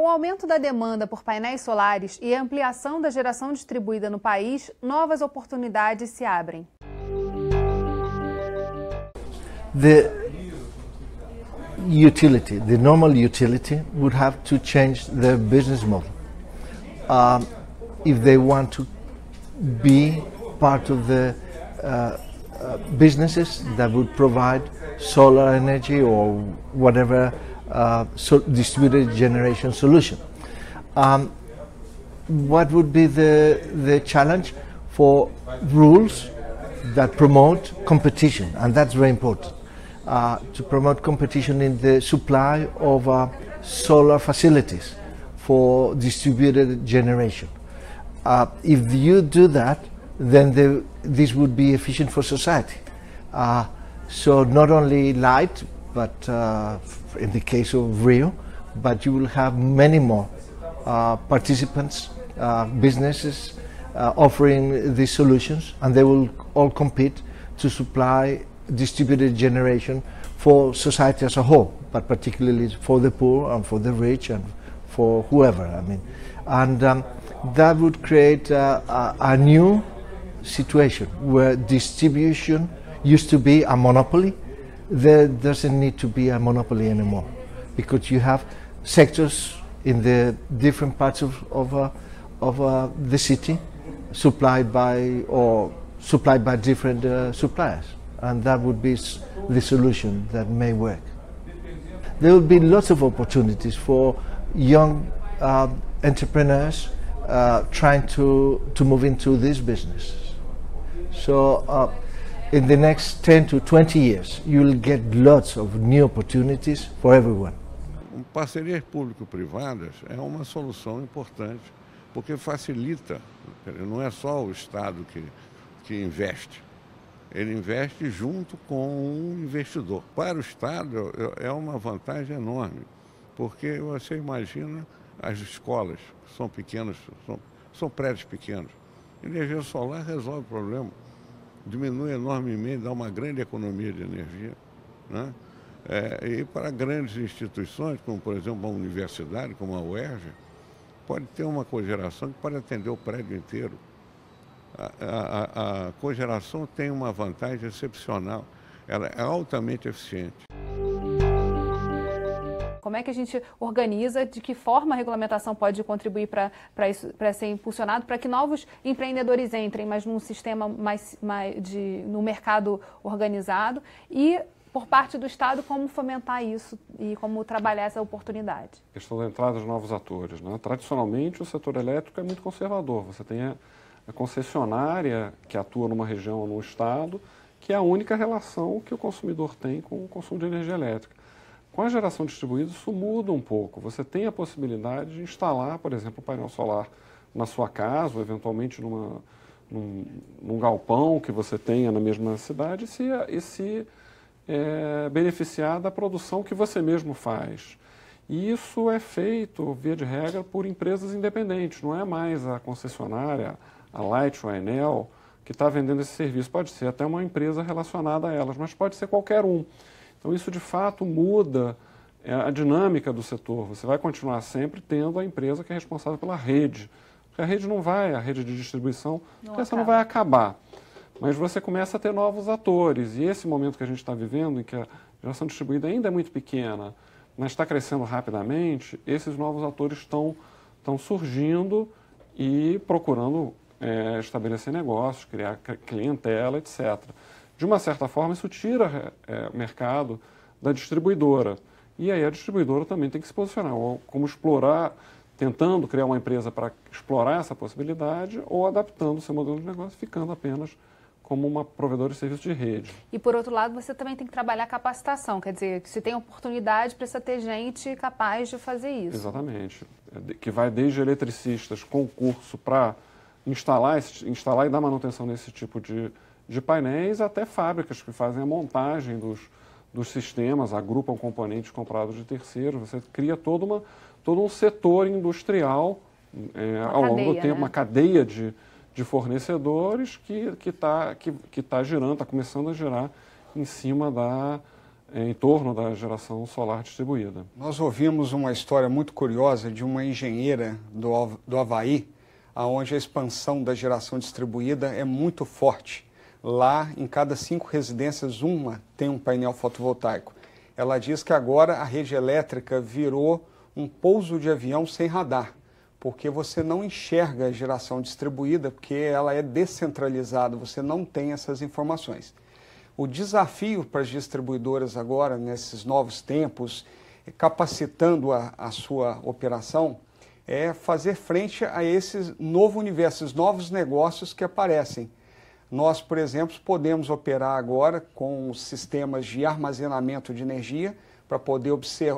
Com o aumento da demanda por painéis solares e a ampliação da geração distribuída no país, novas oportunidades se abrem. The utility, the normal utility, would have to change their business model um, if they want to be part of the uh, uh, businesses that would provide solar energy or whatever uh, so distributed generation solution. Um, what would be the, the challenge for rules that promote competition? And that's very important. Uh, to promote competition in the supply of uh, solar facilities for distributed generation. Uh, if you do that, then the, this would be efficient for society. Uh, so not only light, but uh, in the case of Rio, but you will have many more uh, participants, uh, businesses uh, offering these solutions, and they will all compete to supply distributed generation for society as a whole, but particularly for the poor and for the rich and for whoever. I mean, and um, that would create uh, a, a new situation where distribution used to be a monopoly there doesn't need to be a monopoly anymore because you have sectors in the different parts of, of, uh, of uh, the city supplied by or supplied by different uh, suppliers and that would be the solution that may work. There will be lots of opportunities for young um, entrepreneurs uh, trying to, to move into this business. So uh, in the next 10 to 20 years, you'll get lots of new opportunities for everyone. Parcerias público-privadas é uma solução importante, porque facilita, não é só o Estado que, que investe, ele investe junto com o um investidor. Para o Estado é uma vantagem enorme, porque você imagina as escolas, são pequenas, são, são prédios pequenos. Energia solar resolve o problema diminui enormemente, dá uma grande economia de energia. Né? É, e para grandes instituições, como por exemplo uma universidade, como a UERJ, pode ter uma cogeração que pode atender o prédio inteiro. A, a, a, a cogeração tem uma vantagem excepcional, ela é altamente eficiente. Como é que a gente organiza, de que forma a regulamentação pode contribuir para ser impulsionado, para que novos empreendedores entrem, mas num sistema mais, mais de, no mercado organizado e por parte do Estado, como fomentar isso e como trabalhar essa oportunidade? A questão da entrada de novos atores. Né? Tradicionalmente, o setor elétrico é muito conservador. Você tem a, a concessionária que atua numa região ou num Estado, que é a única relação que o consumidor tem com o consumo de energia elétrica. Com a geração distribuída, isso muda um pouco. Você tem a possibilidade de instalar, por exemplo, o painel solar na sua casa, ou eventualmente numa, num, num, galpão que você tenha na mesma cidade, e se, e se é, beneficiar da produção que você mesmo faz. E isso é feito, via de regra, por empresas independentes, não é mais a concessionária, a Light ou a Enel, que está vendendo esse serviço. Pode ser até uma empresa relacionada a elas, mas pode ser qualquer um. Então, isso de fato muda é, a dinâmica do setor. Você vai continuar sempre tendo a empresa que é responsável pela rede. Porque a rede não vai, a rede de distribuição, não essa acaba. não vai acabar. Mas você começa a ter novos atores. E esse momento que a gente está vivendo, em que a geração distribuída ainda é muito pequena, mas está crescendo rapidamente, esses novos atores estão estão surgindo e procurando é, estabelecer negócios, criar clientela, etc de uma certa forma, isso tira é, é, o mercado da distribuidora. E aí a distribuidora também tem que se posicionar, ou como explorar, tentando criar uma empresa para explorar essa possibilidade, ou adaptando o seu modelo de negócio, ficando apenas como uma provedora de serviço de rede. E por outro lado, você também tem que trabalhar capacitação, quer dizer, se tem oportunidade, precisa ter gente capaz de fazer isso. Exatamente, é, que vai desde eletricistas com curso para instalar, instalar e dar manutenção nesse tipo de de painéis até fábricas que fazem a montagem dos, dos sistemas, agrupam componentes comprados de terceiros. Você cria toda uma, todo um setor industrial é, ao longo do tempo, né? uma cadeia de, de fornecedores que está que tá, que, que tá girando, está começando a girar em cima da, é, em torno da geração solar distribuída. Nós ouvimos uma história muito curiosa de uma engenheira do, do Havaí, onde a expansão da geração distribuída é muito forte. Lá, em cada cinco residências, uma tem um painel fotovoltaico. Ela diz que agora a rede elétrica virou um pouso de avião sem radar, porque você não enxerga a geração distribuída, porque ela é descentralizada, você não tem essas informações. O desafio para as distribuidoras agora, nesses novos tempos, capacitando a, a sua operação, é fazer frente a esse novo universo, esses novos negócios que aparecem nós, por exemplo, podemos operar agora com sistemas de armazenamento de energia para poder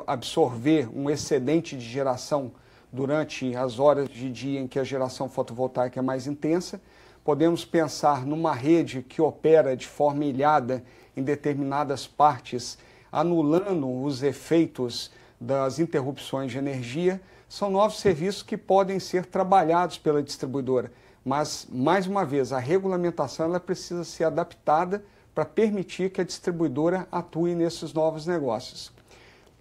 absorver um excedente de geração durante as horas de dia em que a geração fotovoltaica é mais intensa. Podemos pensar numa rede que opera de forma ilhada em determinadas partes, anulando os efeitos das interrupções de energia. São novos serviços que podem ser trabalhados pela distribuidora. Mas, mais uma vez, a regulamentação ela precisa ser adaptada para permitir que a distribuidora atue nesses novos negócios.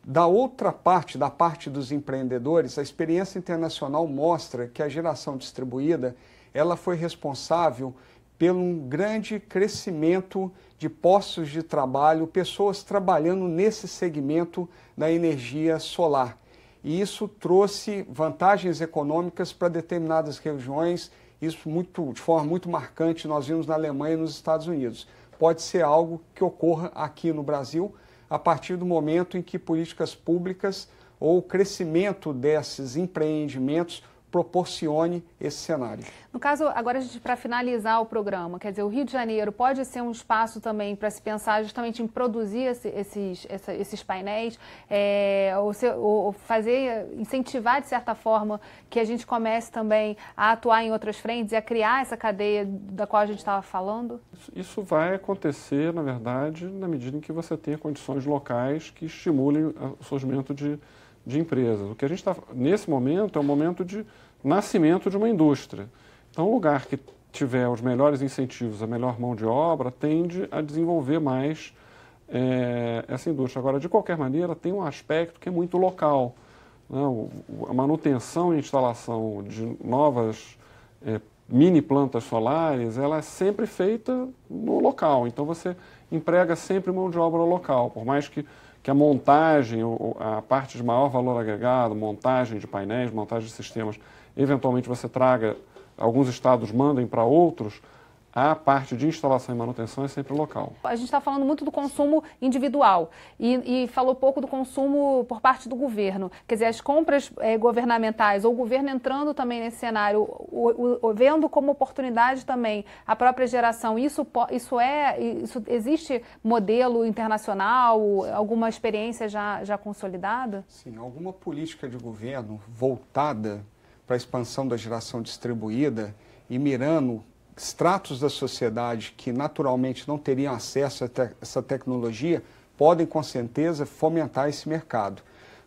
Da outra parte, da parte dos empreendedores, a experiência internacional mostra que a geração distribuída ela foi responsável pelo um grande crescimento de postos de trabalho, pessoas trabalhando nesse segmento da energia solar. E isso trouxe vantagens econômicas para determinadas regiões isso muito, de forma muito marcante nós vimos na Alemanha e nos Estados Unidos. Pode ser algo que ocorra aqui no Brasil a partir do momento em que políticas públicas ou o crescimento desses empreendimentos proporcione esse cenário. No caso, agora a gente para finalizar o programa, quer dizer, o Rio de Janeiro pode ser um espaço também para se pensar justamente em produzir esse, esses, essa, esses painéis, é, ou, se, ou, fazer, incentivar de certa forma que a gente comece também a atuar em outras frentes e a criar essa cadeia da qual a gente estava falando? Isso vai acontecer, na verdade, na medida em que você tenha condições locais que estimulem o surgimento de de empresas. O que a gente está nesse momento é o momento de nascimento de uma indústria. Então, o lugar que tiver os melhores incentivos, a melhor mão de obra, tende a desenvolver mais é, essa indústria. Agora, de qualquer maneira, tem um aspecto que é muito local. Né? a manutenção e instalação de novas é, mini plantas solares, ela é sempre feita no local. Então, você emprega sempre mão de obra local, por mais que que a montagem, a parte de maior valor agregado, montagem de painéis, montagem de sistemas, eventualmente você traga, alguns estados mandem para outros, a parte de instalação e manutenção é sempre local. A gente está falando muito do consumo individual e, e, falou pouco do consumo por parte do governo. Quer dizer, as compras eh, governamentais ou o governo entrando também nesse cenário, o, o, o, vendo como oportunidade também a própria geração. Isso, isso é, isso existe modelo internacional, alguma experiência já, já consolidada? Sim, alguma política de governo voltada para a expansão da geração distribuída e mirando Estratos da sociedade que naturalmente não teriam acesso a te essa tecnologia podem, com certeza, fomentar esse mercado.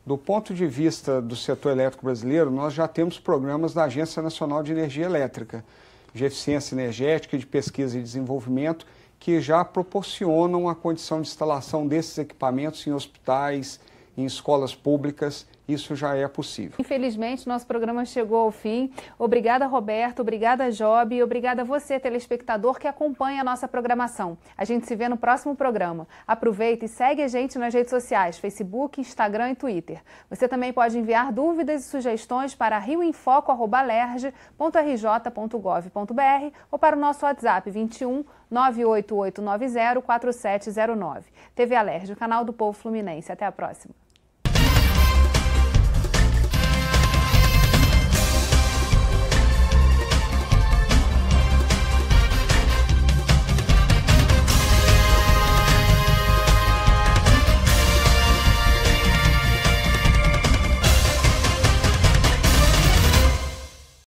Do ponto de vista do setor elétrico brasileiro, nós já temos programas da Agência Nacional de Energia Elétrica, de eficiência energética, de pesquisa e desenvolvimento, que já proporcionam a condição de instalação desses equipamentos em hospitais, em escolas públicas isso já é possível. Infelizmente, nosso programa chegou ao fim. Obrigada, Roberto. Obrigada, Job. E obrigada a você, telespectador, que acompanha a nossa programação. A gente se vê no próximo programa. Aproveita e segue a gente nas redes sociais, Facebook, Instagram e Twitter. Você também pode enviar dúvidas e sugestões para rioinfoco.lerge.rj.gov.br ou para o nosso WhatsApp 21 98890 4709. TV Alerj, o canal do povo fluminense. Até a próxima.